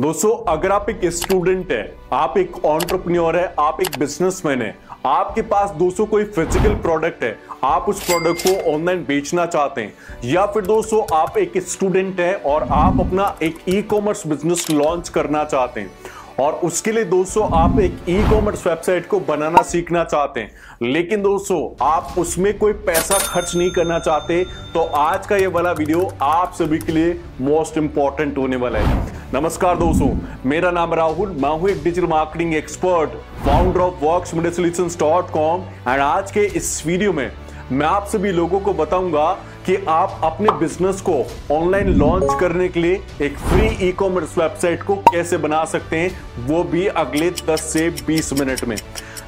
दोस्तों अगर आप एक स्टूडेंट हैं आप एक ऑन्टरप्रन्योर है आप एक बिजनेसमैन है आपके पास दोस्तों कोई फिजिकल प्रोडक्ट है आप उस प्रोडक्ट को ऑनलाइन बेचना चाहते हैं या फिर दोस्तों आप एक स्टूडेंट हैं और आप अपना एक ई कॉमर्स बिजनेस लॉन्च करना चाहते हैं और उसके लिए दोस्तों आप एक ई कॉमर्स वेबसाइट को बनाना सीखना चाहते हैं लेकिन दोस्तों आप उसमें कोई पैसा खर्च नहीं करना चाहते तो आज का ये वाला वीडियो आप सभी के लिए मोस्ट इंपॉर्टेंट होने वाला है नमस्कार दोस्तों मेरा नाम राहुल मैं हूं एक digital marketing expert founder of works media solutions dot com and आज के इस वीडियो में मैं आप सभी लोगों को बताऊंगा कि आप अपने बिजनेस को ऑनलाइन लॉन्च करने के लिए एक फ्री ई कॉमर्स वेबसाइट को कैसे बना सकते हैं वो भी अगले 10 से 20 मिनट में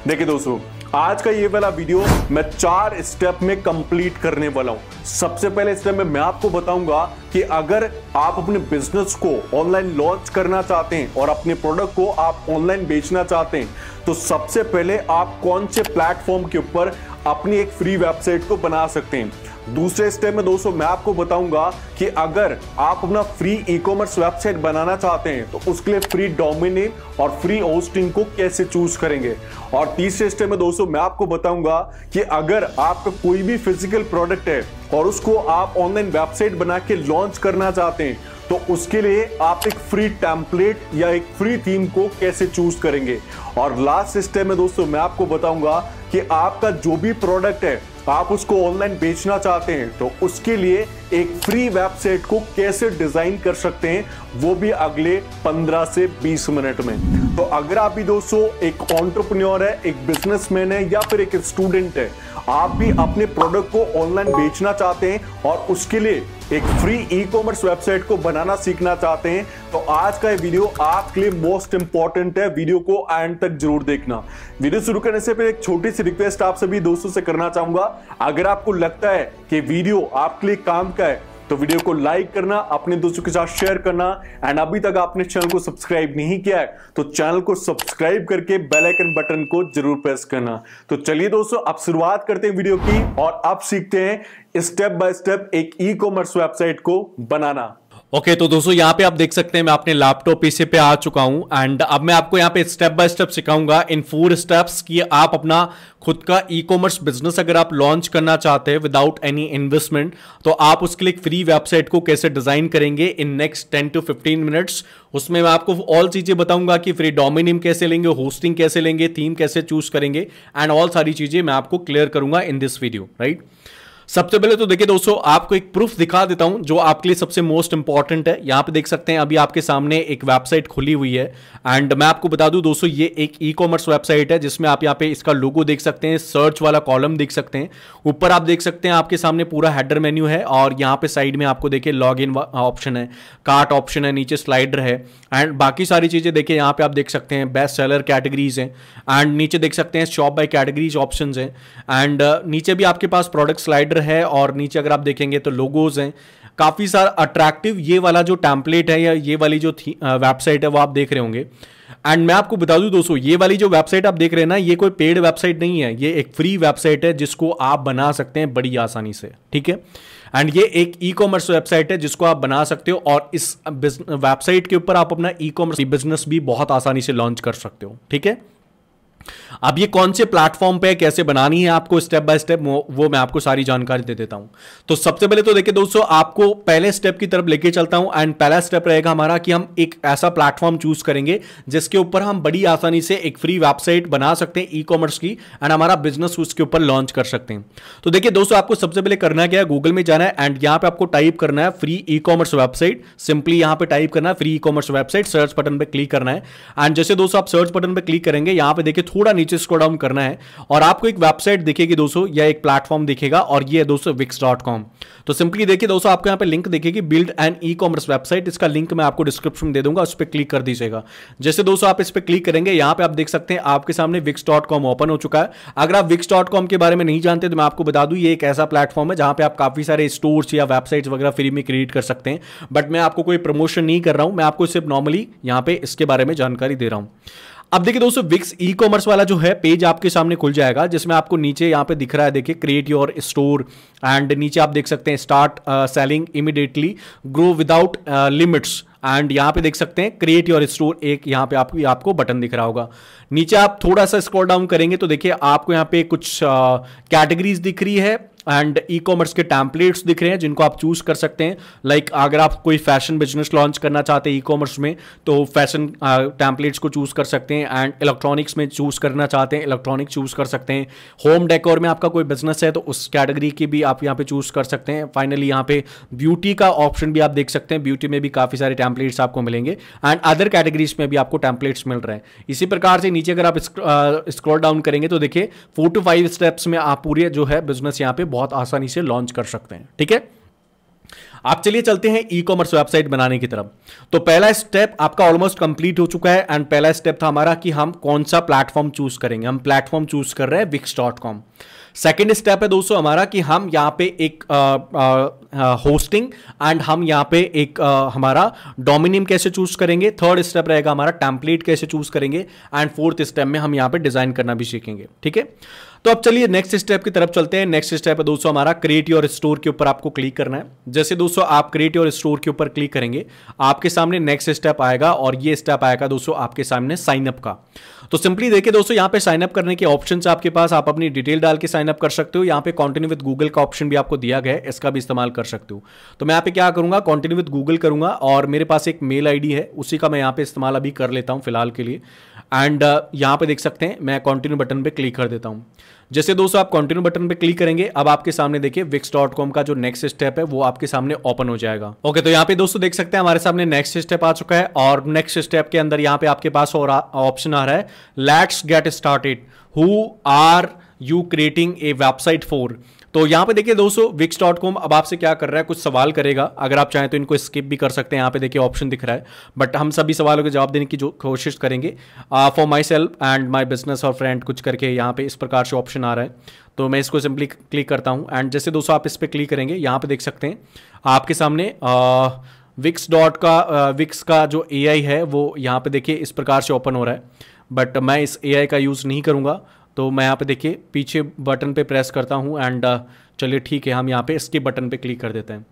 देखिए दोस्तों आज का ये वाला वीडियो मैं चार स्टेप में कंप्लीट करने वाला हूं सबसे पहले स्टेप में मैं आपको बताऊंगा कि अगर आप अपने बिजनेस को ऑनलाइन लॉन्च करना चाहते हैं और अपने प्रोडक्ट को आप ऑनलाइन बेचना चाहते हैं तो सबसे पहले आप कौन से प्लेटफॉर्म के ऊपर अपनी एक फ्री वेबसाइट को बना सकते हैं दूसरे स्टेप में दोस्तों मैं आपको बताऊंगा कि अगर आप अपना फ्री ई कॉमर्स वेबसाइट बनाना चाहते हैं तो उसके लिए फ्री डोमिन और फ्री होस्टिंग को कैसे चूज करेंगे और तीसरे स्टेप में दोस्तों मैं आपको बताऊंगा कि अगर आपका कोई भी फिजिकल प्रोडक्ट है और उसको आप ऑनलाइन वेबसाइट बना के लॉन्च करना चाहते हैं तो उसके लिए आप एक फ्री टैंपलेट या एक फ्री थीम को कैसे चूज करेंगे और लास्ट स्टेप में दोस्तों मैं आपको बताऊंगा कि आपका जो भी प्रोडक्ट है आप उसको ऑनलाइन बेचना चाहते हैं तो उसके लिए एक फ्री वेबसाइट को कैसे डिजाइन कर सकते हैं वो भी अगले 15 से 20 मिनट में तो अगर आप भी दोस्तों एक ऑन्टरप्रन्योर है एक बिजनेसमैन है या फिर एक स्टूडेंट है आप भी अपने प्रोडक्ट को ऑनलाइन बेचना चाहते हैं और उसके लिए एक फ्री ई कॉमर्स वेबसाइट को बनाना सीखना चाहते हैं तो आज का ये वीडियो आपके लिए मोस्ट इंपॉर्टेंट है वीडियो को एंड तक जरूर देखना वीडियो शुरू करने से पहले एक छोटी सी रिक्वेस्ट आप सभी दोस्तों से करना चाहूंगा अगर आपको लगता है कि वीडियो आपके लिए काम का है तो वीडियो को लाइक करना अपने दोस्तों के साथ शेयर करना एंड अभी तक आपने चैनल को सब्सक्राइब नहीं किया है तो चैनल को सब्सक्राइब करके बेल आइकन बटन को जरूर प्रेस करना तो चलिए दोस्तों अब शुरुआत करते हैं वीडियो की और अब सीखते हैं स्टेप बाय स्टेप एक ई कॉमर्स वेबसाइट को बनाना ओके okay, तो दोस्तों यहाँ पे आप देख सकते हैं मैं अपने लैपटॉप पीसी पे आ चुका हूं एंड अब मैं आपको यहाँ पे स्टेप बाय स्टेप सिखाऊंगा इन फोर स्टेप्स कि आप अपना खुद का ई कॉमर्स बिजनेस अगर आप लॉन्च करना चाहते हैं विदाउट एनी इन्वेस्टमेंट तो आप उसके लिए फ्री वेबसाइट को कैसे डिजाइन करेंगे in next ten to fifteen minutes उसमें मैं आपको ऑल चीजें बताऊंगा कि फ्री डोमिनियम कैसे लेंगे होस्टिंग कैसे लेंगे थीम कैसे चूज करेंगे एंड ऑल सारी चीजें मैं आपको क्लियर करूंगा in this video right right? सबसे पहले तो देखिए दोस्तों आपको एक प्रूफ दिखा देता हूं जो आपके लिए सबसे मोस्ट इंपॉर्टेंट है यहां पे देख सकते हैं अभी आपके सामने एक वेबसाइट खुली हुई है एंड मैं आपको बता दूं दोस्तों ये एक ई कॉमर्स वेबसाइट है जिसमें आप यहां पे इसका लोगो देख सकते हैं सर्च वाला कॉलम देख सकते हैं ऊपर आप देख सकते हैं आपके सामने पूरा हेडर मेन्यू है और यहाँ पे साइड में आपको देखिए लॉग इन ऑप्शन है कार्ट ऑप्शन है नीचे स्लाइडर है एंड बाकी सारी चीजें देखिए यहाँ पे आप देख सकते हैं बेस्ट सेलर कैटेगरीज है एंड नीचे देख सकते हैं शॉप बाय कैटेगरीज ऑप्शन है एंड नीचे भी आपके पास प्रोडक्ट स्लाइडर कैलेंडर है और नीचे अगर आप देखेंगे तो लोगोज हैं काफ़ी सारा अट्रैक्टिव ये वाला जो टैंपलेट है या ये वाली जो वेबसाइट है वो आप देख रहे होंगे एंड मैं आपको बता दूं दोस्तों ये वाली जो वेबसाइट आप देख रहे हैं ना ये कोई पेड वेबसाइट नहीं है ये एक फ्री वेबसाइट है जिसको आप बना सकते हैं बड़ी आसानी से ठीक है एंड ये एक ई कॉमर्स वेबसाइट है जिसको आप बना सकते हो और इस वेबसाइट के ऊपर आप अपना ई कॉमर्स बिजनेस भी बहुत आसानी से लॉन्च कर सकते हो ठीक है अब ये कौन से प्लेटफॉर्म पे कैसे बनानी है आपको स्टेप बाय स्टेप वो मैं आपको सारी जानकारी दे देता हूं तो सबसे पहले तो देखिए दोस्तों आपको पहले स्टेप की तरफ लेके चलता हूं एंड पहला स्टेप रहेगा हमारा कि हम एक ऐसा प्लेटफॉर्म चूज करेंगे जिसके ऊपर हम बड़ी आसानी से एक फ्री वेबसाइट बना सकते हैं ई कॉमर्स की एंड हमारा बिजनेस उसके ऊपर लॉन्च कर सकते हैं तो देखिए दोस्तों आपको सबसे पहले करना क्या है गूगल में जाना है एंड यहां पर आपको टाइप करना है free e commerce website simply यहां पर टाइप करना है free e commerce website search button पर क्लिक करना है एंड जैसे दोस्तों आप सर्च बटन पर क्लिक करेंगे यहां पर देखिए थोड़ा नीचे स्क्रो डाउन करना है और आपको एक वेबसाइट दिखेगी दोस्तों या एक प्लेटफॉर्म दिखेगा और ये है दोस्तों विक्स डॉट कॉम तो सिंपली देखिए दोस्तों आपको यहाँ पे लिंक देखेगी build and e commerce website इसका लिंक मैं आपको डिस्क्रिप्शन दे दूंगा उस पर क्लिक कर दीजिएगा जैसे दोस्तों आप इस पर क्लिक करेंगे यहाँ पे आप देख सकते हैं आपके सामने विक्स डॉट कॉम ओपन हो चुका है अगर आप विक्स डॉट कॉम के बारे में नहीं जानते तो मैं आपको बता दूँ ये एक ऐसा प्लेटफॉर्म है जहाँ पे आप काफ़ी सारे स्टोर्स या वेबसाइट्स वगैरह फ्री में क्रिएट कर सकते हैं बट मैं आपको कोई प्रमोशन नहीं कर रहा हूँ मैं आपको सिर्फ नॉर्मली यहाँ पे इसके बारे में जानकारी दे रहा हूँ अब देखिए दोस्तों विक्स ई कॉमर्स वाला जो है पेज आपके सामने खुल जाएगा जिसमें आपको नीचे यहां पे दिख रहा है देखिए क्रिएट योर स्टोर एंड नीचे आप देख सकते हैं start selling immediately grow without limits and यहां पे देख सकते हैं क्रिएट योर स्टोर एक यहां पे आपको आपको बटन दिख रहा होगा नीचे आप थोड़ा सा स्क्रॉल डाउन करेंगे तो देखिए आपको यहां पे कुछ कैटेगरीज uh, दिख रही है एंड ई कॉमर्स के टैम्पलेट्स दिख रहे हैं जिनको आप चूज कर सकते हैं लाइक like, अगर आप कोई फैशन बिजनेस लॉन्च करना चाहते हैं ई कॉमर्स में तो फैशन टैम्पलेट्स को चूज कर सकते हैं एंड इलेक्ट्रॉनिक्स में चूज करना चाहते हैं इलेक्ट्रॉनिक चूज कर सकते हैं होम डेकोर में आपका कोई बिजनेस है तो उस कैटेगरी की भी आप यहाँ पे चूज कर सकते हैं फाइनली यहाँ पे ब्यूटी का ऑप्शन भी आप देख सकते हैं ब्यूटी में भी काफी सारे टैंपलेट्स आपको मिलेंगे एंड अदर कैटेगरीज में भी आपको टैंपलेट्स मिल रहे हैं इसी प्रकार से नीचे अगर आप स्क्रॉल डाउन करेंगे तो देखिए फोर टू फाइव स्टेप्स में आप पूरे जो है बिजनेस यहाँ पे बहुत आसानी से लॉन्च कर सकते हैं ठीक है आप चलिए चलते हैं ई कॉमर्स वेबसाइट बनाने की तरफ तो पहला स्टेप आपका ऑलमोस्ट कंप्लीट हो चुका है एंड पहला स्टेप था हमारा कि हम कौन सा प्लेटफॉर्म चूज करेंगे हम प्लेटफॉर्म चूज कर रहे हैं Wix dot com second step है दोस्तों हमारा कि हम यहां पे एक होस्टिंग एंड हम यहाँ पे एक uh, हमारा डोमिनियम कैसे चूज करेंगे थर्ड स्टेप रहेगा हमारा टैंपलेट कैसे चूज करेंगे एंड फोर्थ स्टेप में हम यहाँ पे डिजाइन करना भी सीखेंगे ठीक है तो अब चलिए नेक्स्ट स्टेप की तरफ चलते हैं नेक्स्ट स्टेप है दोस्तों हमारा क्रिएट योर स्टोर के ऊपर आपको क्लिक करना है जैसे दोस्तों आप क्रिएट योर स्टोर के ऊपर क्लिक करेंगे आपके सामने नेक्स्ट स्टेप आएगा और ये स्टेप आएगा दोस्तों आपके सामने साइनअप का तो सिंपली देखिए दोस्तों यहाँ पे साइनअप करने के ऑप्शन आपके पास आप अपनी डिटेल डाल के साइनअप कर सकते हो यहाँ पे कॉन्टिन्यू विद गूगल का ऑप्शन भी आपको दिया गया है इसका भी इस्तेमाल कर सकते हो तो मैं यहाँ पे क्या करूँगा कॉन्टिन्यू विद गूगल करूँगा और मेरे पास एक मेल आई है उसी का मैं यहाँ पे इस्तेमाल अभी कर लेता हूँ फिलहाल के लिए एंड uh, यहाँ पे देख सकते हैं मैं कॉन्टिन्यू बटन पे क्लिक कर देता हूँ जैसे दोस्तों आप कंटिन्यू बटन पे क्लिक करेंगे अब आपके सामने देखिए विक्स डॉट कॉम का जो नेक्स्ट स्टेप है वो आपके सामने ओपन हो जाएगा ओके okay, तो यहाँ पे दोस्तों देख सकते हैं हमारे सामने नेक्स्ट स्टेप आ चुका है और नेक्स्ट स्टेप के अंदर यहाँ पे आपके पास और ऑप्शन आ रहा है let's get started who are you creating a website for तो यहाँ पे देखिए दोस्तों विक्स डॉट कॉम अब आपसे क्या कर रहा है कुछ सवाल करेगा अगर आप चाहें तो इनको स्किप भी कर सकते हैं यहाँ पे देखिए ऑप्शन दिख रहा है बट हम सभी सवालों के जवाब देने की जो कोशिश करेंगे for myself and my business और फ्रेंड कुछ करके यहाँ पे इस प्रकार से ऑप्शन आ रहा है तो मैं इसको सिंपली क्लिक करता हूँ एंड जैसे दोस्तों आप इस पर क्लिक करेंगे यहाँ पे देख सकते हैं आपके सामने आ, विक्स डॉट का विक्स का जो ए है वो यहाँ पे देखिए इस प्रकार से ओपन हो रहा है बट मैं इस ए का यूज़ नहीं करूँगा तो मैं यहाँ पे देखिए पीछे बटन पे प्रेस करता हूँ एंड uh, चलिए ठीक है हम यहाँ पे स्किप बटन पे क्लिक कर देते हैं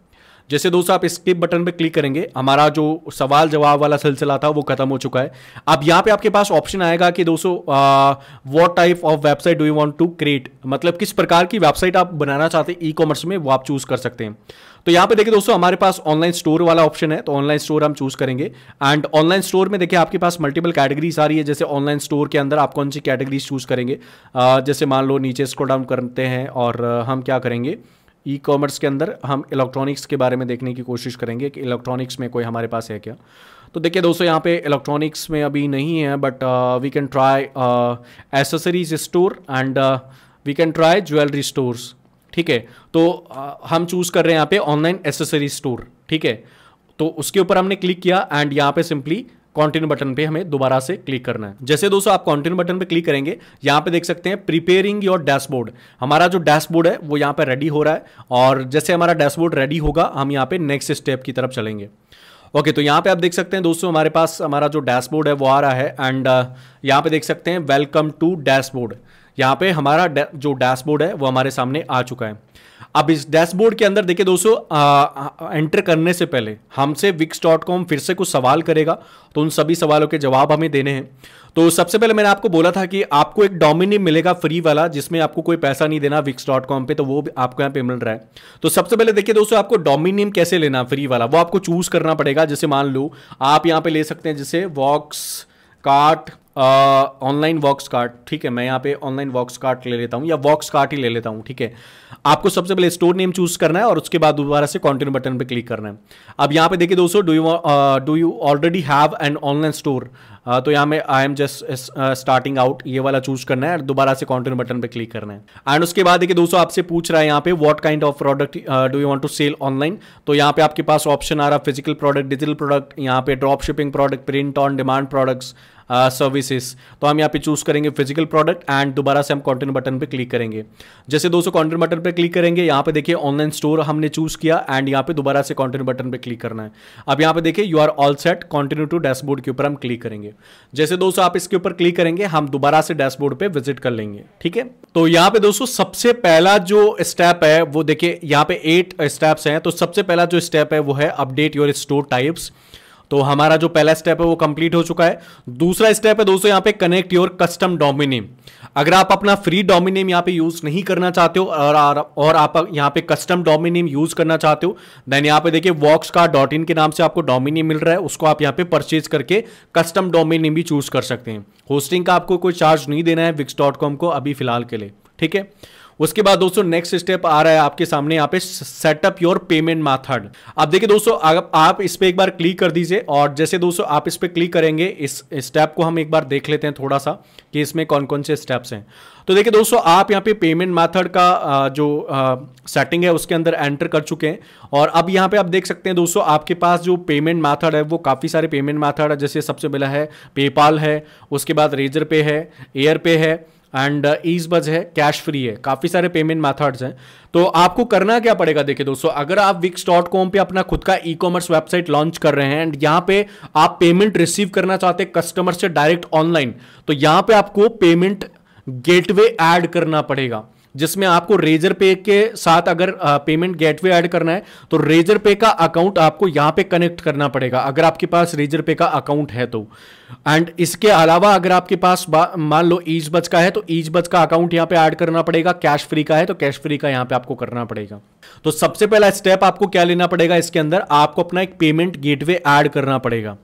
जैसे दोस्तों आप स्किप बटन पे क्लिक करेंगे हमारा जो सवाल जवाब वाला सिलसिला था वो खत्म हो चुका है अब यहाँ पे आपके पास ऑप्शन आएगा कि दोस्तों what type of website do you want to create मतलब किस प्रकार की वेबसाइट आप बनाना चाहते हैं ई कॉमर्स में वो आप चूज कर सकते हैं तो यहाँ पे देखिए दोस्तों हमारे पास ऑनलाइन स्टोर वाला ऑप्शन है तो ऑनलाइन स्टोर हम चूज करेंगे एंड ऑनलाइन स्टोर में देखिए आपके पास मल्टीपल कैटेगरीज आ रही है जैसे ऑनलाइन स्टोर के अंदर आप कौन सी कैटेगरीज चूज करेंगे जैसे मान लो नीचे स्क्रोल डाउन करते हैं और हम क्या करेंगे ई कॉमर्स के अंदर हम इलेक्ट्रॉनिक्स के बारे में देखने की कोशिश करेंगे कि इलेक्ट्रॉनिक्स में कोई हमारे पास है क्या तो देखिए दोस्तों यहाँ पे इलेक्ट्रॉनिक्स में अभी नहीं है but we can try accessories store and we can try jewellery stores ठीक है तो हम चूज़ कर रहे हैं यहाँ पे ऑनलाइन एसेसरी स्टोर ठीक है तो उसके ऊपर हमने क्लिक किया एंड यहाँ पे सिंपली कॉन्टिन्यू बटन पे हमें दोबारा से क्लिक करना है जैसे दोस्तों आप कॉन्टिन्यू बटन पे क्लिक करेंगे यहाँ पे देख सकते हैं प्रिपेयरिंग योर डैशबोर्ड हमारा जो डैशबोर्ड है वो यहाँ पे रेडी हो रहा है और जैसे हमारा डैशबोर्ड रेडी होगा हम यहाँ पे नेक्स्ट स्टेप की तरफ चलेंगे ओके okay, तो यहाँ पे आप देख सकते हैं दोस्तों हमारे पास हमारा जो डैशबोर्ड है वो आ रहा है एंड यहाँ पे देख सकते हैं वेलकम टू डैशबोर्ड यहाँ पे हमारा जो डैशबोर्ड है वो हमारे सामने आ चुका है अब इस डैशबोर्ड के अंदर देखिए दोस्तों एंटर करने से पहले हमसे विक्स डॉट कॉम फिर से कुछ सवाल करेगा तो उन सभी सवालों के जवाब हमें देने हैं तो सबसे पहले मैंने आपको बोला था कि आपको एक डोमिनियम मिलेगा फ्री वाला जिसमें आपको कोई पैसा नहीं देना विक्स डॉट कॉम पर तो वो आपको यहाँ पे मिल रहा है तो सबसे पहले देखिए दोस्तों आपको डोमिनियम कैसे लेना फ्री वाला वो आपको चूज करना पड़ेगा जैसे मान लो आप यहाँ पे ले सकते हैं जैसे Vox cart online Vox cart ठीक है मैं यहाँ पे ऑनलाइन वॉक्स कार्ट ले लेता हूँ या वॉक्स कार्ट ही ले लेता हूँ ठीक है आपको सबसे पहले स्टोर नेम चूज करना है और उसके बाद दोबारा से कॉन्टिन्यू बटन पे क्लिक करना है अब यहाँ पे देखिए दोस्तों do you do you already have an online store हाँ, तो यहां में I am just starting out ये वाला चूज करना है दोबारा से कॉन्टिन्यू बटन पर क्लिक करना है एंड उसके बाद देखिए दोस्तों आपसे पूछ रहा है यहाँ पे what kind of product do you want to sell online तो यहाँ पे आपके पास ऑप्शन आ रहा है फिजिकल प्रोडक्ट डिजिटल प्रोडक्ट यहाँ पे drop shipping product print on demand products services तो हम यहाँ पे चूज करेंगे फिजिकल प्रोडक्ट एंड दोबारा से हम कॉन्टेंट बटन पे क्लिक करेंगे जैसे दोस्तों कॉन्टेंट बटन पे क्लिक करेंगे यहाँ पे देखिए ऑनलाइन स्टोर हमने चूज किया एंड यहाँ पे दोबारा से कॉन्टेंट बटन पे क्लिक करना है अब यहाँ पे देखिए you are all set continue to dashboard के ऊपर हम क्लिक करेंगे जैसे दोस्तों आप इसके ऊपर क्लिक करेंगे हम दोबारा से डैशबोर्ड पे विजिट कर लेंगे ठीक है तो यहाँ पे दोस्तों सबसे पहला जो स्टेप है वो देखिए यहाँ पे एट स्टेप्स हैं तो सबसे पहला जो स्टेप है वो है अपडेट योर स्टोर टाइप्स तो हमारा जो पहला स्टेप है वो कंप्लीट हो चुका है दूसरा स्टेप है दोस्तों यहां पे कनेक्ट योर कस्टम डोमिनेम अगर आप अपना फ्री डोमिनेम यहां पे यूज नहीं करना चाहते हो और और आप यहां पे कस्टम डोमिनेम यूज करना चाहते हो देन यहां पे देखिए वॉक्स का डॉट इन के नाम से आपको डोमिनेम मिल रहा है उसको आप यहां पे परचेज करके कस्टम डोमिनेम भी चूज कर सकते हैं होस्टिंग का आपको कोई चार्ज नहीं देना है विक्स डॉट कॉम को अभी फिलहाल के लिए ठीक है उसके बाद दोस्तों नेक्स्ट स्टेप आ रहा है आपके सामने यहाँ पे सेटअप योर पेमेंट मेथड आप देखिए दोस्तों आप, आप इस पर एक बार क्लिक कर दीजिए और जैसे दोस्तों आप इस पर क्लिक करेंगे इस स्टेप को हम एक बार देख लेते हैं थोड़ा सा कि इसमें कौन कौन से स्टेप्स हैं तो देखिए दोस्तों आप यहाँ पे पेमेंट मेथड का जो सेटिंग है उसके अंदर एंटर कर चुके हैं और अब यहाँ पे आप देख सकते हैं दोस्तों आपके पास जो पेमेंट मेथड है वो काफ़ी सारे पेमेंट मेथड है जैसे सबसे पहला है पेपाल है उसके बाद रेजर पे है एयर पे है एंड ईज uh, बज है कैश फ्री है काफ़ी सारे पेमेंट मैथड्स हैं तो आपको करना क्या पड़ेगा देखिए दोस्तों अगर आप विक्स डॉट कॉम पर अपना खुद का ई कॉमर्स वेबसाइट लॉन्च कर रहे हैं एंड यहाँ पे आप पेमेंट रिसीव करना चाहते हैं कस्टमर से डायरेक्ट ऑनलाइन तो यहाँ पे आपको पेमेंट गेटवे ऐड करना पड़ेगा जिसमें आपको रेजर पे के साथ अगर पेमेंट गेटवे ऐड करना है तो रेजर पे का अकाउंट आपको यहां पे कनेक्ट करना पड़ेगा अगर आपके पास रेजर पे का अकाउंट है तो एंड इसके अलावा अगर आपके पास मान लो ईज बच का है तो ईज बच का अकाउंट यहां पे ऐड करना पड़ेगा कैश फ्री का है तो कैश फ्री का यहां पे आपको करना पड़ेगा तो सबसे पहला स्टेप आपको क्या लेना पड़ेगा इसके अंदर आपको अपना एक पेमेंट गेटवे ऐड करना पड़ेगा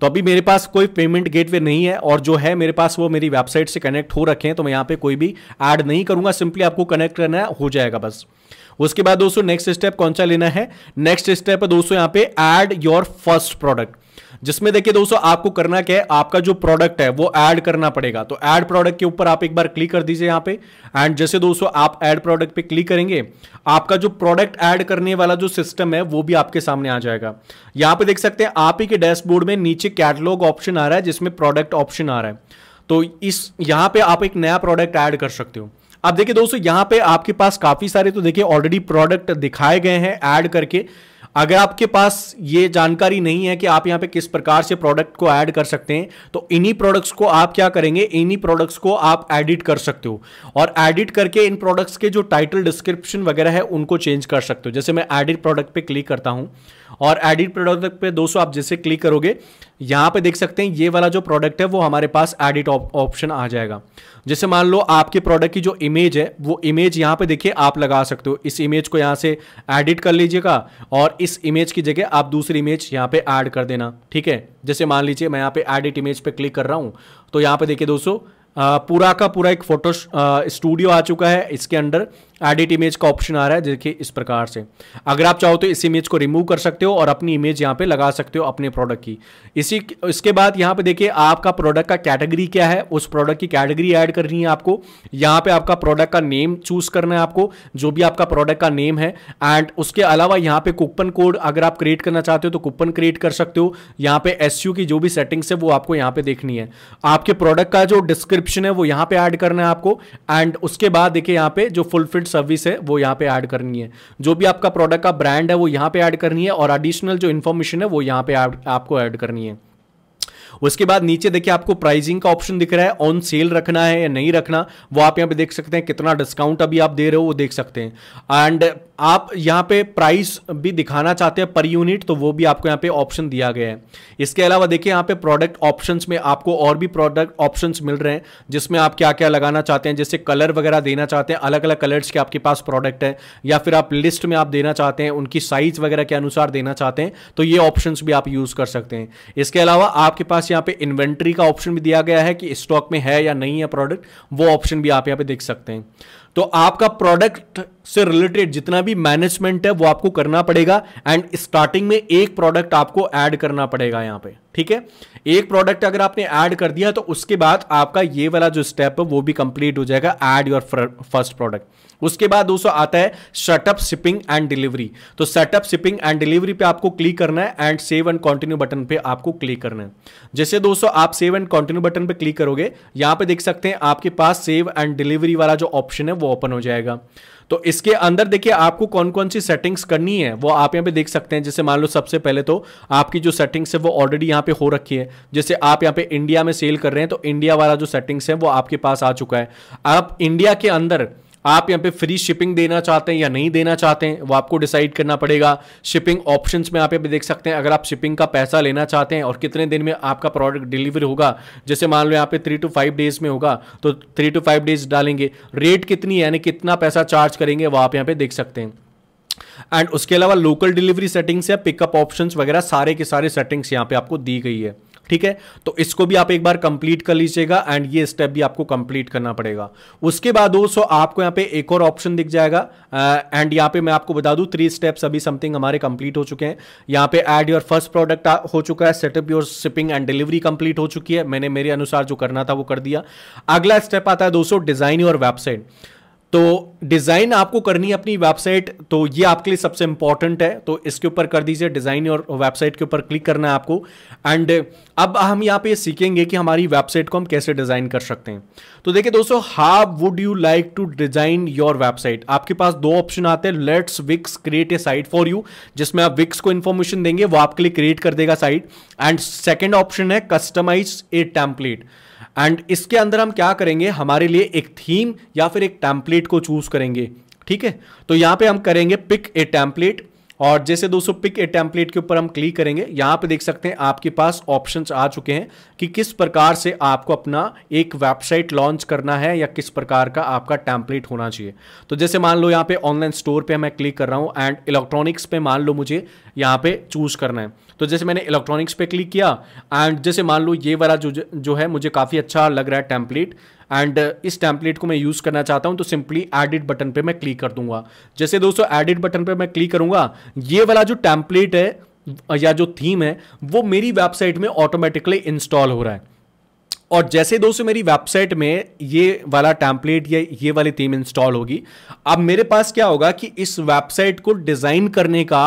तो अभी मेरे पास कोई पेमेंट गेटवे नहीं है और जो है मेरे पास वो मेरी वेबसाइट से कनेक्ट हो रखे हैं तो मैं यहाँ पे कोई भी ऐड नहीं करूंगा सिंपली आपको कनेक्ट करना है हो जाएगा बस उसके बाद दोस्तों नेक्स्ट स्टेप कौन सा लेना है नेक्स्ट स्टेप है दोस्तों यहाँ पे ऐड योर फर्स्ट प्रोडक्ट जिसमें देखिए दोस्तों आपको करना क्या है आपका जो प्रोडक्ट है वो ऐड करना पड़ेगा तो ऐड प्रोडक्ट के ऊपर आप एक बार क्लिक कर दीजिए यहां पे एंड जैसे दोस्तों आप ऐड प्रोडक्ट पे क्लिक करेंगे आपका जो प्रोडक्ट ऐड करने वाला जो सिस्टम है वो भी आपके सामने आ जाएगा यहाँ पे देख सकते हैं आप ही के डैशबोर्ड में नीचे कैटलॉग ऑप्शन आ रहा है जिसमें प्रोडक्ट ऑप्शन आ रहा है तो इस यहाँ पे आप एक नया प्रोडक्ट ऐड कर सकते हो आप देखिए दोस्तों यहाँ पे आपके पास काफी सारे तो देखिए ऑलरेडी प्रोडक्ट दिखाए गए हैं ऐड करके अगर आपके पास ये जानकारी नहीं है कि आप यहाँ पे किस प्रकार से प्रोडक्ट को ऐड कर सकते हैं तो इन्हीं प्रोडक्ट्स को आप क्या करेंगे इन्हीं प्रोडक्ट्स को आप एडिट कर सकते हो और एडिट करके इन प्रोडक्ट्स के जो टाइटल डिस्क्रिप्शन वगैरह है उनको चेंज कर सकते हो जैसे मैं एडिट प्रोडक्ट पर क्लिक करता हूँ और एडिट प्रोडक्ट पे दोस्तों आप जैसे क्लिक करोगे यहां पे देख सकते हैं ये वाला जो प्रोडक्ट है वो हमारे पास एडिट ऑप्शन आ जाएगा जैसे मान लो आपके प्रोडक्ट की जो इमेज है वो इमेज यहां पे देखिए आप लगा सकते हो इस इमेज को यहां से एडिट कर लीजिएगा और इस इमेज की जगह आप दूसरी इमेज यहाँ पे ऐड कर देना ठीक है जैसे मान लीजिए मैं यहाँ पे एडिट इमेज पे क्लिक कर रहा हूं तो यहाँ पे देखिए दोस्तों पूरा का पूरा एक फोटो स्टूडियो आ चुका है इसके अंडर एडिट इमेज का ऑप्शन आ रहा है देखिए इस प्रकार से अगर आप चाहो तो इस इमेज को रिमूव कर सकते हो और अपनी इमेज यहाँ पे लगा सकते हो अपने प्रोडक्ट की इसी इसके बाद यहाँ पे देखिए आपका प्रोडक्ट का कैटेगरी क्या है उस प्रोडक्ट की कैटेगरी ऐड करनी है आपको यहाँ पे आपका प्रोडक्ट का नेम चूज करना है आपको जो भी आपका प्रोडक्ट का नेम है एंड उसके अलावा यहाँ पे कूपन कोड अगर आप क्रिएट करना चाहते हो तो कूपन क्रिएट कर सकते हो यहाँ पे एस की जो भी सेटिंग्स है वो आपको यहाँ पे देखनी है आपके प्रोडक्ट का जो डिस्क्रिप्शन है वो यहाँ पे ऐड करना है आपको एंड उसके बाद देखिए यहाँ पे जो फुलफिल डिफरेंट सर्विस है वो यहाँ पे ऐड करनी है जो भी आपका प्रोडक्ट का ब्रांड है वो यहाँ पे ऐड करनी है और एडिशनल जो इन्फॉर्मेशन है वो यहाँ पे आड, आपको ऐड करनी है उसके बाद नीचे देखिए आपको प्राइसिंग का ऑप्शन दिख रहा है ऑन सेल रखना है या नहीं रखना वो आप यहाँ पे देख सकते हैं कितना डिस्काउंट अभी आप दे रहे हो वो देख सकते हैं एंड आप यहाँ पे प्राइस भी दिखाना चाहते हैं पर यूनिट तो वो भी आपको यहाँ पे ऑप्शन दिया गया है इसके अलावा देखिए यहाँ पे प्रोडक्ट ऑप्शंस में आपको और भी प्रोडक्ट ऑप्शंस मिल रहे हैं जिसमें आप क्या क्या लगाना चाहते हैं जैसे कलर वगैरह देना चाहते हैं अलग अलग कलर्स के आपके पास प्रोडक्ट है या फिर आप लिस्ट में आप देना चाहते हैं उनकी साइज वगैरह के अनुसार देना चाहते हैं तो ये ऑप्शन भी आप यूज़ कर सकते हैं इसके अलावा आपके पास यहाँ पे इन्वेंट्री का ऑप्शन भी दिया गया है कि स्टॉक में है या नहीं है प्रोडक्ट वो ऑप्शन भी आप यहाँ पे देख सकते हैं तो आपका प्रोडक्ट से रिलेटेड जितना भी मैनेजमेंट है वो आपको करना पड़ेगा एंड स्टार्टिंग में एक प्रोडक्ट आपको ऐड करना पड़ेगा यहां पे ठीक है एक प्रोडक्ट अगर आपने ऐड कर दिया तो उसके बाद आपका ये वाला जो स्टेप है वो भी कंप्लीट हो जाएगा ऐड योर फर्स्ट प्रोडक्ट उसके बाद दोस्तों आता है सेटअप शिपिंग एंड डिलीवरी तो सेटअप शिपिंग एंड डिलीवरी पे आपको क्लिक करना है and save and continue button पे आपको क्लिक करना है जैसे दोस्तों आप सेव एंड कंटिन्यू बटन पे क्लिक करोगे यहां पे देख सकते हैं आपके पास सेव एंड डिलीवरी वाला जो ऑप्शन है वो ओपन हो जाएगा तो इसके अंदर देखिए आपको कौन कौन सी सेटिंग्स करनी है वो आप यहाँ पे देख सकते हैं जैसे मान लो सबसे पहले तो आपकी जो सेटिंग्स है वो ऑलरेडी यहाँ पे हो रखी है जैसे आप यहाँ पे इंडिया में सेल कर रहे हैं तो इंडिया वाला जो सेटिंग्स है वो आपके पास आ चुका है आप इंडिया के अंदर आप यहाँ पे फ्री शिपिंग देना चाहते हैं या नहीं देना चाहते हैं वो आपको डिसाइड करना पड़ेगा शिपिंग ऑप्शन में आप यहाँ पे देख सकते हैं अगर आप शिपिंग का पैसा लेना चाहते हैं और कितने दिन में आपका प्रोडक्ट डिलीवर होगा जैसे मान लो यहाँ पे थ्री टू फाइव डेज में होगा तो थ्री टू फाइव डेज डालेंगे रेट कितनी यानी कितना पैसा चार्ज करेंगे वो आप यहाँ पे देख सकते हैं एंड उसके अलावा लोकल डिलीवरी सेटिंग्स या पिकअप ऑप्शंस वगैरह सारे के सारे सेटिंग्स यहाँ पे आपको दी गई है ठीक है तो इसको भी आप एक बार कंप्लीट कर लीजिएगा एंड ये स्टेप भी आपको कंप्लीट करना पड़ेगा उसके बाद दोस्तों आपको यहाँ पे एक और ऑप्शन दिख जाएगा एंड यहाँ पे मैं आपको बता दूं थ्री स्टेप्स अभी समथिंग हमारे कंप्लीट हो चुके हैं यहाँ पे एड योर फर्स्ट प्रोडक्ट हो चुका है setup your shipping and delivery complete हो चुकी है मैंने मेरे अनुसार जो करना था वो कर दिया अगला स्टेप आता है दोस्तों डिजाइन योर वेबसाइट तो डिज़ाइन आपको करनी है अपनी वेबसाइट तो ये आपके लिए सबसे इंपॉर्टेंट है तो इसके ऊपर कर दीजिए डिज़ाइन और वेबसाइट के ऊपर क्लिक करना है आपको एंड अब हम यहाँ पे सीखेंगे कि हमारी वेबसाइट को हम कैसे डिज़ाइन कर सकते हैं तो देखिए दोस्तों how would you like to design your website आपके पास दो ऑप्शन आते हैं let's Wix create a site for you जिसमें आप विक्स को इन्फॉर्मेशन देंगे वो आपके लिए क्रिएट कर देगा साइट एंड सेकेंड ऑप्शन है कस्टमाइज ए टेम्पलेट एंड इसके अंदर हम क्या करेंगे हमारे लिए एक थीम या फिर एक टैम्पलेट को चूज करेंगे ठीक है तो यहां पे हम करेंगे पिक ए टैम्पलेट और जैसे दोस्तों पिक ए टेम्पलेट के ऊपर हम क्लिक करेंगे यहाँ पे देख सकते हैं आपके पास ऑप्शंस आ चुके हैं कि किस प्रकार से आपको अपना एक वेबसाइट लॉन्च करना है या किस प्रकार का आपका टेम्पलेट होना चाहिए तो जैसे मान लो यहाँ पे ऑनलाइन स्टोर पे मैं क्लिक कर रहा हूँ एंड इलेक्ट्रॉनिक्स पे मान लो मुझे यहाँ पे चूज़ करना है तो जैसे मैंने इलेक्ट्रॉनिक्स पे क्लिक किया एंड जैसे मान लो ये वाला जो जो है मुझे काफ़ी अच्छा लग रहा है टेम्पलेट एंड uh, इस टैंपलेट को मैं यूज़ करना चाहता हूँ तो सिंपली एडिट बटन पे मैं क्लिक कर दूंगा जैसे दोस्तों एडिट बटन पे मैं क्लिक करूंगा ये वाला जो टैंपलेट है या जो थीम है वो मेरी वेबसाइट में ऑटोमेटिकली इंस्टॉल हो रहा है और जैसे दोस्तों मेरी वेबसाइट में ये वाला टैंपलेट या ये वाली थीम इंस्टॉल होगी अब मेरे पास क्या होगा कि इस वेबसाइट को डिज़ाइन करने का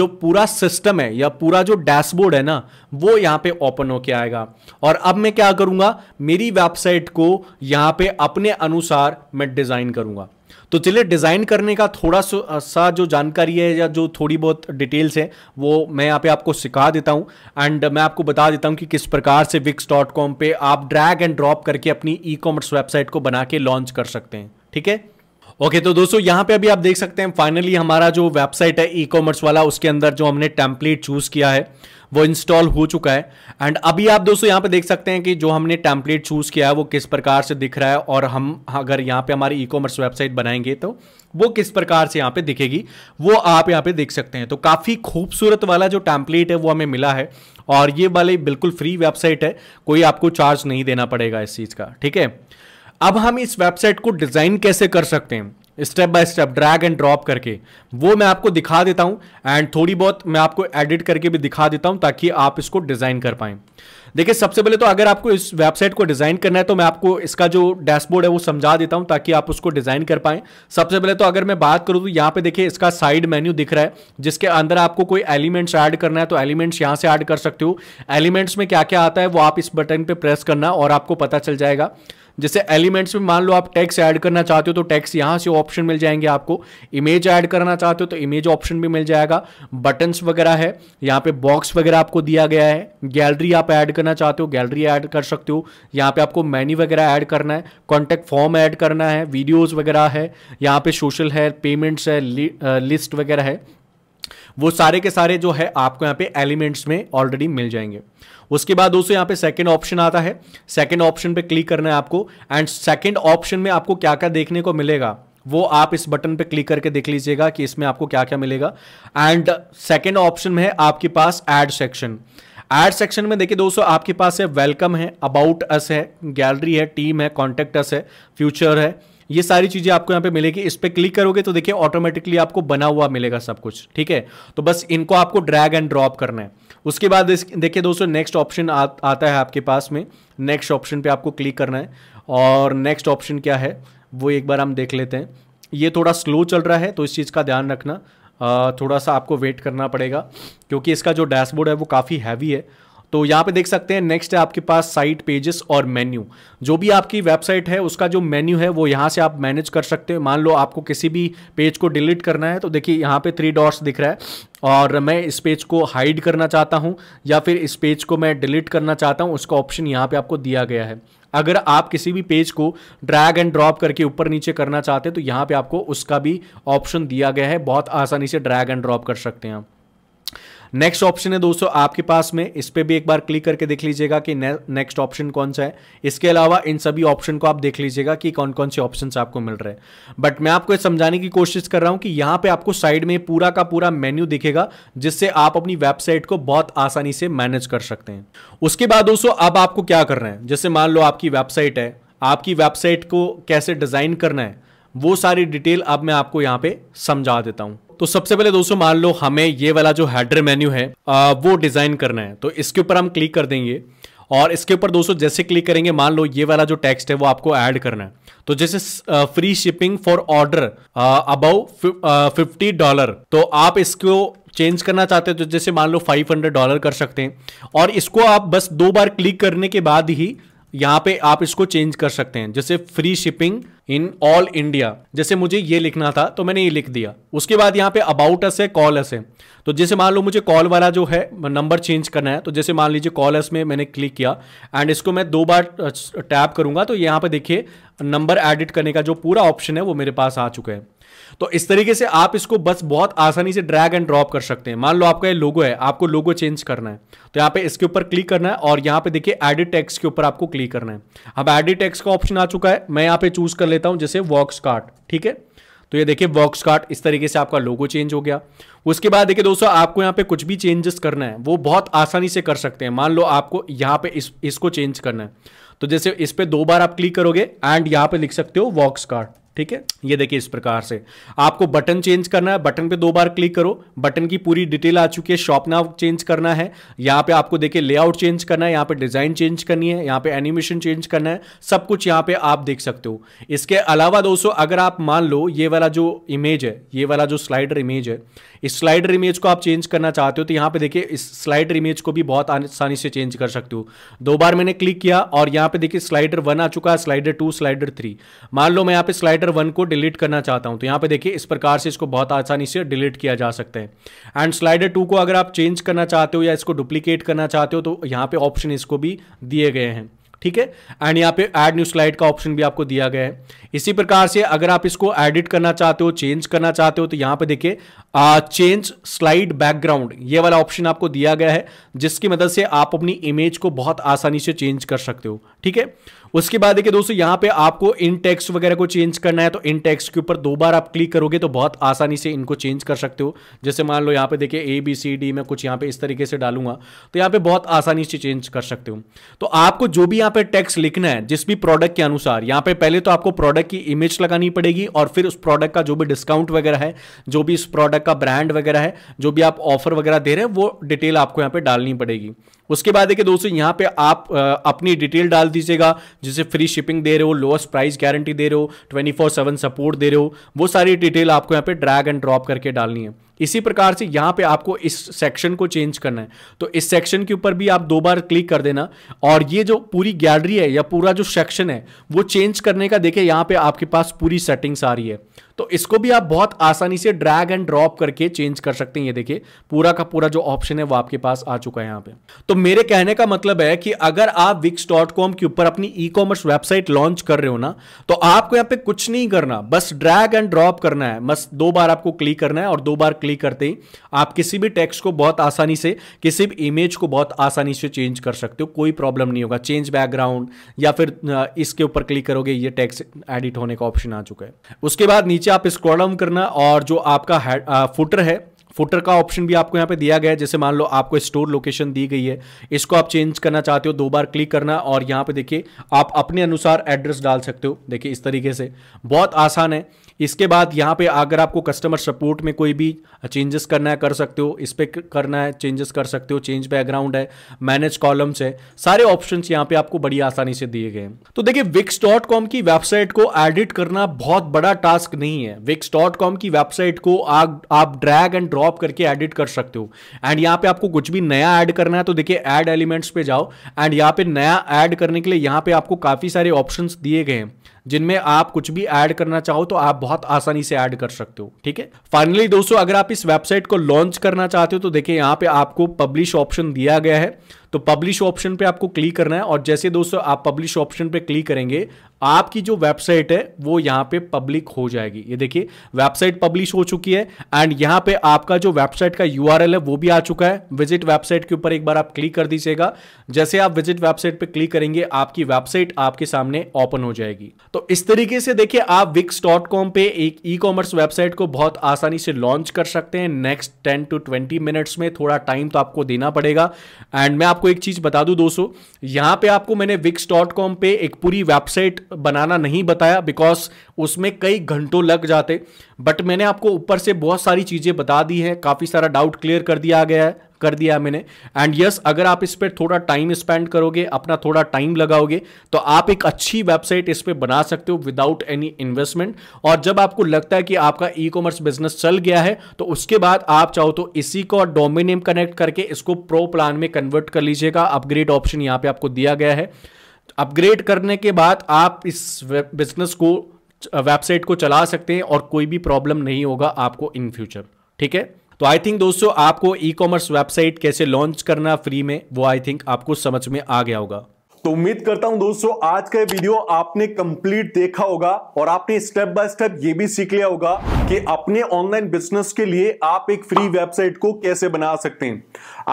जो पूरा सिस्टम है या पूरा जो डैशबोर्ड है ना वो यहाँ पे ओपन होके आएगा और अब मैं क्या करूँगा मेरी वेबसाइट को यहाँ पे अपने अनुसार मैं डिज़ाइन करूंगा तो चलिए डिज़ाइन करने का थोड़ा सा जो जानकारी है या जो थोड़ी बहुत डिटेल्स है वो मैं यहाँ पे आपको सिखा देता हूं एंड मैं आपको बता देता हूं कि किस प्रकार से विक्स डॉट कॉम पर आप ड्रैग एंड ड्रॉप करके अपनी ई कॉमर्स वेबसाइट को बना के लॉन्च कर सकते हैं ठीक है ओके okay, तो दोस्तों यहाँ पे अभी आप देख सकते हैं फाइनली हमारा जो वेबसाइट है ई कॉमर्स वाला उसके अंदर जो हमने टेम्पलेट चूज़ किया है वो इंस्टॉल हो चुका है एंड अभी आप दोस्तों यहां पे देख सकते हैं कि जो हमने टेम्पलेट चूज़ किया है वो किस प्रकार से दिख रहा है और हम अगर यहाँ पे हमारी ई कॉमर्स वेबसाइट बनाएंगे तो वो किस प्रकार से यहाँ पे दिखेगी वो आप यहाँ पे देख सकते हैं तो काफ़ी खूबसूरत वाला जो टैंपलेट है वो हमें मिला है और ये वाली बिल्कुल फ्री वेबसाइट है कोई आपको चार्ज नहीं देना पड़ेगा इस चीज़ का ठीक है अब हम इस वेबसाइट को डिज़ाइन कैसे कर सकते हैं step by step drag and drop करके वो मैं आपको दिखा देता हूँ एंड थोड़ी बहुत मैं आपको एडिट करके भी दिखा देता हूँ ताकि आप इसको डिज़ाइन कर पाए देखिए सबसे पहले तो अगर आपको इस वेबसाइट को डिज़ाइन करना है तो मैं आपको इसका जो डैशबोर्ड है वो समझा देता हूँ ताकि आप उसको डिज़ाइन कर पाए सबसे पहले तो अगर मैं बात करूँ तो यहाँ पे देखिए इसका साइड मेन्यू दिख रहा है जिसके अंदर आपको कोई एलिमेंट्स ऐड करना है तो एलिमेंट्स यहाँ से ऐड कर सकते हो एलिमेंट्स में क्या क्या आता है वो आप इस बटन पर प्रेस करना और आपको पता चल जाएगा जैसे एलिमेंट्स में मान लो आप टैक्स ऐड करना चाहते हो तो टैक्स यहाँ से ऑप्शन मिल जाएंगे आपको इमेज ऐड करना चाहते हो तो इमेज ऑप्शन भी मिल जाएगा बटन्स वगैरह है यहाँ पे बॉक्स वगैरह आपको दिया गया है गैलरी आप ऐड करना चाहते हो गैलरी ऐड कर सकते हो यहाँ पे आपको मैन्यू वगैरह ऐड करना है कॉन्टैक्ट फॉर्म ऐड करना है वीडियोज़ वगैरह है यहाँ पे सोशल है पेमेंट्स है लिस्ट वगैरह है वो सारे के सारे जो है आपको यहाँ पे एलिमेंट्स में ऑलरेडी मिल जाएंगे उसके बाद दोस्तों यहाँ पे सेकंड ऑप्शन आता है सेकंड ऑप्शन पे क्लिक करना है आपको एंड सेकंड ऑप्शन में आपको क्या क्या देखने को मिलेगा वो आप इस बटन पे क्लिक करके देख लीजिएगा कि इसमें आपको क्या क्या मिलेगा एंड सेकेंड ऑप्शन में है आपके पास एड सेक्शन एड सेक्शन में देखिए दोस्तों आपके पास है वेलकम है अबाउट अस है गैलरी है टीम है कॉन्टेक्ट अस है फ्यूचर है ये सारी चीज़ें आपको यहाँ पे मिलेगी इस पर क्लिक करोगे तो देखिए ऑटोमेटिकली आपको बना हुआ मिलेगा सब कुछ ठीक है तो बस इनको आपको ड्रैग एंड ड्रॉप करना है उसके बाद देखिए दोस्तों नेक्स्ट ऑप्शन आता है आपके पास में नेक्स्ट ऑप्शन पर आपको क्लिक करना है और नेक्स्ट ऑप्शन क्या है वो एक बार हम देख लेते हैं ये थोड़ा स्लो चल रहा है तो इस चीज़ का ध्यान रखना थोड़ा सा आपको वेट करना पड़ेगा क्योंकि इसका जो डैशबोर्ड है वो काफ़ी हैवी है तो यहाँ पे देख सकते हैं नेक्स्ट है आपके पास साइट पेजेस और मेन्यू जो भी आपकी वेबसाइट है उसका जो मेन्यू है वो यहाँ से आप मैनेज कर सकते हैं मान लो आपको किसी भी पेज को डिलीट करना है तो देखिए यहाँ पे थ्री डॉट्स दिख रहा है और मैं इस पेज को हाइड करना चाहता हूँ या फिर इस पेज को मैं डिलीट करना चाहता हूँ उसका ऑप्शन यहाँ पे आपको दिया गया है अगर आप किसी भी पेज को ड्रैग एंड ड्रॉप करके ऊपर नीचे करना चाहते हैं तो यहाँ पे आपको उसका भी ऑप्शन दिया गया है बहुत आसानी से ड्रैग एंड ड्रॉप कर सकते हैं आप नेक्स्ट ऑप्शन है दोस्तों आपके पास में इस पर भी एक बार क्लिक करके देख लीजिएगा कि नेक्स्ट ऑप्शन कौन सा है इसके अलावा इन सभी ऑप्शन को आप देख लीजिएगा कि कौन कौन से ऑप्शन आपको मिल रहे हैं बट मैं आपको समझाने की कोशिश कर रहा हूं कि यहाँ पे आपको साइड में पूरा का पूरा मेन्यू दिखेगा जिससे आप अपनी वेबसाइट को बहुत आसानी से मैनेज कर सकते हैं उसके बाद दोस्तों अब आपको क्या करना है जैसे मान लो आपकी वेबसाइट है आपकी वेबसाइट को कैसे डिज़ाइन करना है वो सारी डिटेल अब मैं आपको यहाँ पे समझा देता हूँ तो सबसे पहले दोस्तों मान लो हमें ये वाला जो हेडर मेन्यू है आ, वो डिज़ाइन करना है तो इसके ऊपर हम क्लिक कर देंगे और इसके ऊपर दोस्तों जैसे क्लिक करेंगे मान लो ये वाला जो टेक्स्ट है वो आपको ऐड करना है तो जैसे free shipping for order above fifty dollar तो आप इसको चेंज करना चाहते हैं तो जैसे मान लो 500 डॉलर कर सकते हैं और इसको आप बस दो बार क्लिक करने के बाद ही यहाँ पे आप इसको चेंज कर सकते हैं जैसे free shipping in all India जैसे मुझे ये लिखना था तो मैंने ये लिख दिया उसके बाद यहाँ पे अबाउट अस है कॉल अस है तो जैसे मान लो मुझे कॉल वाला जो है नंबर चेंज करना है तो जैसे मान लीजिए कॉल अस में मैंने क्लिक किया एंड इसको मैं दो बार टैप करूंगा तो यहाँ पे देखिए नंबर एडिट करने का जो पूरा ऑप्शन है वो मेरे पास आ चुका है तो इस तरीके से आप इसको बस बहुत आसानी से ड्रैग एंड ड्रॉप कर सकते हैं मान लो आपका ये लोगो है आपको लोगो चेंज करना है तो यहाँ पे इसके ऊपर क्लिक करना है और यहाँ पे देखिए एडिट टेक्स के ऊपर आपको क्लिक करना है अब एडिट टेक्स का ऑप्शन आ चुका है मैं यहाँ पे चूज कर लेता हूँ जैसे वॉक्स कार्ट ठीक है तो ये देखिए वॉक्स कार्ट इस तरीके से आपका लोगो चेंज हो गया उसके बाद देखिए दोस्तों आपको यहाँ पे कुछ भी चेंजेस करना है वो बहुत आसानी से कर सकते हैं मान लो आपको यहाँ पे इस इसको चेंज करना है तो जैसे इस पर दो बार आप क्लिक करोगे एंड यहाँ पे लिख सकते हो वॉक्स कार्ट ठीक है ये देखिए इस प्रकार से आपको बटन चेंज करना है बटन पे दो बार क्लिक करो बटन की पूरी डिटेल आ चुकी है शॉप नाव चेंज करना है यहाँ पे आपको देखिए लेआउट चेंज करना है यहाँ पे डिजाइन चेंज करनी है यहाँ पे एनिमेशन चेंज करना है सब कुछ यहाँ पे आप देख सकते हो इसके अलावा दोस्तों अगर आप मान लो ये वाला जो इमेज है ये वाला जो स्लाइडर इमेज है इस स्लाइडर इमेज को आप चेंज करना चाहते हो तो यहाँ पे देखिए इस स्लाइडर इमेज को भी बहुत आसानी से चेंज कर सकते हो दो बार मैंने क्लिक किया और यहाँ पे देखिए स्लाइडर वन आ चुका है स्लाइडर टू स्लाइडर थ्री मान लो मैं यहाँ पे स्लाइड हेडर वन को डिलीट करना चाहता हूं तो यहां पे देखिए इस प्रकार से इसको बहुत आसानी से डिलीट किया जा सकते हैं एंड स्लाइडर टू को अगर आप चेंज करना चाहते हो या इसको डुप्लीकेट करना चाहते हो तो यहां पे ऑप्शन इसको भी दिए गए हैं ठीक है एंड यहां पे ऐड न्यू स्लाइड का ऑप्शन भी आपको दिया गया है इसी प्रकार से अगर आप इसको एडिट करना चाहते हो चेंज करना चाहते हो तो यहां पे देखिए चेंज स्लाइड बैकग्राउंड ये वाला ऑप्शन आपको दिया गया है जिसकी मदद से आप अपनी इमेज को बहुत आसानी से चेंज कर सकते हो ठीक है उसके बाद देखिए दोस्तों यहाँ पे आपको इन टेक्स वगैरह को चेंज करना है तो इन टेक्स के ऊपर दो बार आप क्लिक करोगे तो बहुत आसानी से इनको चेंज कर सकते हो जैसे मान लो यहाँ पे देखिए ए बी सी डी मैं कुछ यहाँ पे इस तरीके से डालूंगा तो यहाँ पे बहुत आसानी से चेंज कर सकते हो तो आपको जो भी यहाँ पर टैक्स लिखना है जिस भी प्रोडक्ट के अनुसार यहाँ पे पहले तो आपको प्रोडक्ट की इमेज लगानी पड़ेगी और फिर उस प्रोडक्ट का जो भी डिस्काउंट वगैरह है जो भी इस प्रोडक्ट का ब्रांड वगैरह है जो भी आप ऑफर वगैरह दे रहे हैं वो डिटेल आपको यहाँ पे डालनी पड़ेगी उसके बाद देखिए दोस्तों यहाँ पे आप आ, अपनी डिटेल डाल दीजिएगा जिसे फ्री शिपिंग दे रहे हो लोएस्ट प्राइस गारंटी दे रहे हो ट्वेंटी फोर सेवन सपोर्ट दे रहे हो वो सारी डिटेल आपको यहाँ पे ड्रैग एंड ड्रॉप करके डालनी है इसी प्रकार से यहां पे आपको इस सेक्शन को चेंज करना है तो इस सेक्शन के ऊपर भी आप दो बार क्लिक कर देना और ये जो पूरी गैलरी है या पूरा जो सेक्शन है वो चेंज करने का देखिए यहां पे आपके पास पूरी सेटिंग्स आ रही है तो इसको भी आप बहुत आसानी से ड्रैग एंड ड्रॉप करके चेंज कर सकते हैं ये देखिए पूरा का पूरा जो ऑप्शन है वो आपके पास आ चुका है यहां पे तो मेरे कहने का मतलब है कि अगर आप विक्स के ऊपर अपनी ई कॉमर्स वेबसाइट लॉन्च कर रहे हो ना तो आपको यहां पे कुछ नहीं करना बस ड्रैग एंड ड्रॉप करना है बस दो बार आपको क्लिक करना है और दो बार क्लिक क्लिक करते ही आप किसी भी टेक्स्ट को बहुत आसानी से किसी भी इमेज को बहुत आसानी से चेंज कर सकते हो कोई प्रॉब्लम नहीं होगा चेंज बैकग्राउंड या फिर इसके ऊपर क्लिक करोगे ये टेक्स्ट एडिट होने का ऑप्शन आ चुका है उसके बाद नीचे आप स्क्रॉल डाउन करना और जो आपका फुटर है फुटर का ऑप्शन भी आपको यहाँ पे दिया गया है जैसे मान लो आपको स्टोर लोकेशन दी गई है इसको आप चेंज करना चाहते हो दो बार क्लिक करना और यहाँ पे देखिए आप अपने अनुसार एड्रेस डाल सकते हो देखिए इस तरीके से बहुत आसान है इसके बाद यहाँ पे अगर आपको कस्टमर सपोर्ट में कोई भी चेंजेस करना है कर सकते हो इस पर करना है चेंजेस कर सकते हो चेंज बैकग्राउंड है मैनेज कॉलम्स है सारे ऑप्शंस यहाँ पे आपको बड़ी आसानी से दिए गए हैं तो देखिए विक्स डॉट कॉम की वेबसाइट को एडिट करना बहुत बड़ा टास्क नहीं है विक्स डॉट कॉम की वेबसाइट को आ, आप ड्रैग एंड ड्रॉप करके एडिट कर सकते हो एंड यहाँ पे आपको कुछ भी नया ऐड करना है तो देखिए ऐड एलिमेंट्स पे जाओ एंड यहाँ पे नया ऐड करने के लिए यहाँ पे आपको काफी सारे ऑप्शंस दिए गए हैं जिनमें आप कुछ भी ऐड करना चाहो तो आप बहुत आसानी से ऐड कर सकते हो ठीक है फाइनली दोस्तों अगर आप इस वेबसाइट को लॉन्च करना चाहते हो तो देखिए यहाँ पे आपको पब्लिश ऑप्शन दिया गया है तो पब्लिश ऑप्शन पे आपको क्लिक करना है और जैसे दोस्तों आप पब्लिश ऑप्शन पे क्लिक करेंगे आपकी जो वेबसाइट है वो यहां पे पब्लिक हो जाएगी ये देखिए वेबसाइट पब्लिश हो चुकी है एंड यहां पे आपका जो वेबसाइट का यू है वो भी आ चुका है विजिट वेबसाइट के ऊपर एक बार आप क्लिक कर दीजिएगा जैसे आप विजिट वेबसाइट पे क्लिक करेंगे आपकी वेबसाइट आपके सामने ओपन हो जाएगी तो इस तरीके से देखिए आप विक्स पे एक ई कॉमर्स वेबसाइट को बहुत आसानी से लॉन्च कर सकते हैं next ten to twenty minutes में थोड़ा टाइम तो आपको देना पड़ेगा एंड मैं आपको एक चीज बता दू दोस्तों यहां पर आपको मैंने विक्स पे एक पूरी वेबसाइट बनाना नहीं बताया बिकॉज उसमें कई घंटों लग जाते बट मैंने आपको ऊपर से बहुत सारी चीज़ें बता दी हैं काफ़ी सारा डाउट क्लियर कर दिया गया है कर दिया मैंने एंड यस yes, अगर आप इस पर थोड़ा टाइम स्पेंड करोगे अपना थोड़ा टाइम लगाओगे तो आप एक अच्छी वेबसाइट इस पर बना सकते हो विदाउट एनी इन्वेस्टमेंट और जब आपको लगता है कि आपका ई कॉमर्स बिजनेस चल गया है तो उसके बाद आप चाहो तो इसी को डोमेन कनेक्ट करके इसको प्रो प्लान में कन्वर्ट कर लीजिएगा अपग्रेड ऑप्शन यहाँ पे आपको दिया गया है अपग्रेड करने के बाद आप इस बिजनेस को वेबसाइट को चला सकते हैं और कोई भी प्रॉब्लम नहीं होगा आपको इन फ्यूचर ठीक है तो आई थिंक दोस्तों आपको ई कॉमर्स वेबसाइट कैसे लॉन्च करना फ्री में वो आई थिंक आपको समझ में आ गया होगा तो उम्मीद करता हूं दोस्तों आज का वीडियो आपने कंप्लीट देखा होगा और आपने स्टेप बाय स्टेप ये भी सीख लिया होगा कि अपने ऑनलाइन बिजनेस के लिए आप एक फ्री वेबसाइट को कैसे बना सकते हैं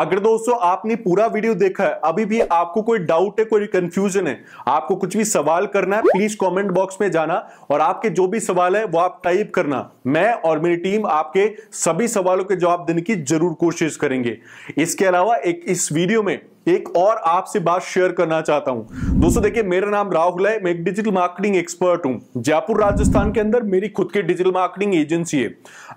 अगर दोस्तों आपने पूरा वीडियो देखा है अभी भी आपको कोई डाउट है कोई कंफ्यूजन है आपको कुछ भी सवाल करना है प्लीज कॉमेंट बॉक्स में जाना और आपके जो भी सवाल है वो आप टाइप करना मैं और मेरी टीम आपके सभी सवालों के जवाब देने की जरूर कोशिश करेंगे इसके अलावा एक इस वीडियो में एक और आपसे बात शेयर करना चाहता हूं दोस्तों देखिए मेरा नाम राहुल है मैं एक डिजिटल मार्केटिंग एक्सपर्ट हूं जयपुर राजस्थान के अंदर मेरी खुद की डिजिटल मार्केटिंग एजेंसी है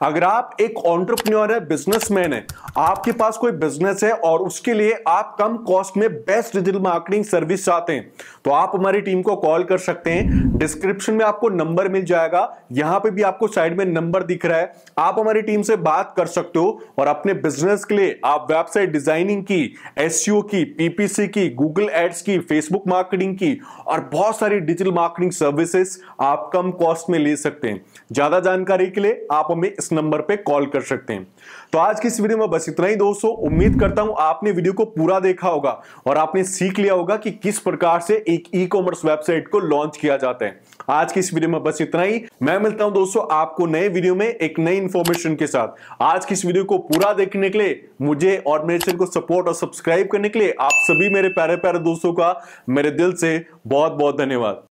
अगर आप एक ऑन्टरप्रन्योर है बिजनेसमैन है आपके पास कोई बिजनेस है और उसके लिए आप कम कॉस्ट में बेस्ट डिजिटल मार्केटिंग सर्विस चाहते हैं तो आप हमारी टीम को कॉल कर सकते हैं डिस्क्रिप्शन में आपको नंबर मिल जाएगा यहां पे भी आपको साइड में नंबर दिख रहा है आप हमारी टीम से बात कर सकते हो और अपने बिजनेस के लिए आप वेबसाइट डिजाइनिंग की एसईओ e की की पीपीसी की गूगल एड्स की फेसबुक मार्केटिंग की और बहुत सारी डिजिटल मार्केटिंग सर्विसेज आप कम कॉस्ट में ले सकते हैं ज्यादा जानकारी के लिए आप हमें इस नंबर पर कॉल कर सकते हैं तो आज की इस वीडियो में बस इतना ही दोस्तों उम्मीद करता हूं आपने वीडियो को पूरा देखा होगा और आपने सीख लिया होगा कि किस प्रकार से एक ई कॉमर्स वेबसाइट को लॉन्च किया जाता है आज की इस वीडियो में बस इतना ही मैं मिलता हूं दोस्तों आपको नए वीडियो में एक नई इंफॉर्मेशन के साथ आज की इस वीडियो को पूरा देखने के लिए मुझे और मेरे चैनल को सपोर्ट और सब्सक्राइब करने के लिए आप सभी मेरे प्यारे प्यारे दोस्तों का मेरे दिल से बहुत बहुत धन्यवाद